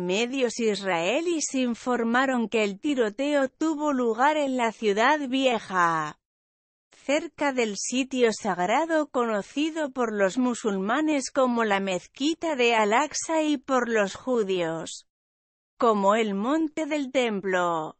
Medios israelíes informaron que el tiroteo tuvo lugar en la ciudad vieja, cerca del sitio sagrado conocido por los musulmanes como la mezquita de Al-Aqsa y por los judíos como el monte del templo.